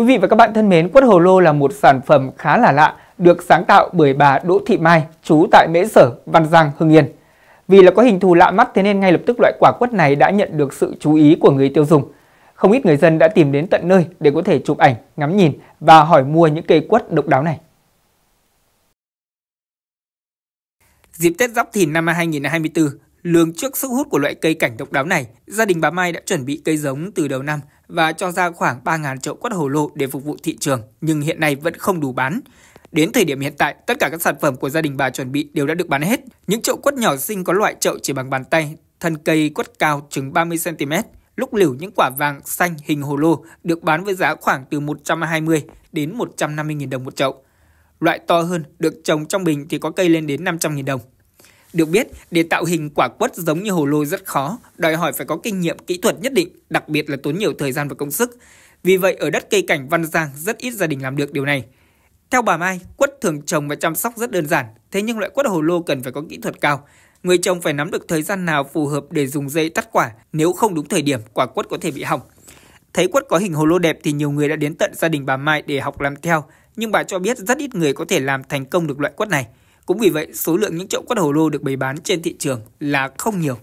Quý vị và các bạn thân mến, quất hồ lô là một sản phẩm khá là lạ được sáng tạo bởi bà Đỗ Thị Mai, trú tại Mễ Sở, Văn Giang, Hưng Yên. Vì là có hình thù lạ mắt thế nên ngay lập tức loại quả quất này đã nhận được sự chú ý của người tiêu dùng. Không ít người dân đã tìm đến tận nơi để có thể chụp ảnh, ngắm nhìn và hỏi mua những cây quất độc đáo này. Dịp Tết Giáp Thìn năm 2024, Lường trước sức hút của loại cây cảnh độc đáo này, gia đình bà Mai đã chuẩn bị cây giống từ đầu năm và cho ra khoảng 3.000 chậu quất hồ lô để phục vụ thị trường, nhưng hiện nay vẫn không đủ bán. Đến thời điểm hiện tại, tất cả các sản phẩm của gia đình bà chuẩn bị đều đã được bán hết. Những chậu quất nhỏ xinh có loại chậu chỉ bằng bàn tay, thân cây quất cao chừng 30cm, lúc liều những quả vàng xanh hình hồ lô được bán với giá khoảng từ 120 đến 150.000 đồng một chậu. Loại to hơn được trồng trong bình thì có cây lên đến 500.000 đồng. Được biết, để tạo hình quả quất giống như hồ lô rất khó, đòi hỏi phải có kinh nghiệm kỹ thuật nhất định, đặc biệt là tốn nhiều thời gian và công sức. Vì vậy, ở đất cây cảnh Văn Giang rất ít gia đình làm được điều này. Theo bà Mai, quất thường trồng và chăm sóc rất đơn giản, thế nhưng loại quất hồ lô cần phải có kỹ thuật cao. Người trồng phải nắm được thời gian nào phù hợp để dùng dây tắt quả, nếu không đúng thời điểm, quả quất có thể bị hỏng. Thấy quất có hình hồ lô đẹp thì nhiều người đã đến tận gia đình bà Mai để học làm theo, nhưng bà cho biết rất ít người có thể làm thành công được loại quất này – cũng vì vậy, số lượng những chậu quất hồ lô được bày bán trên thị trường là không nhiều.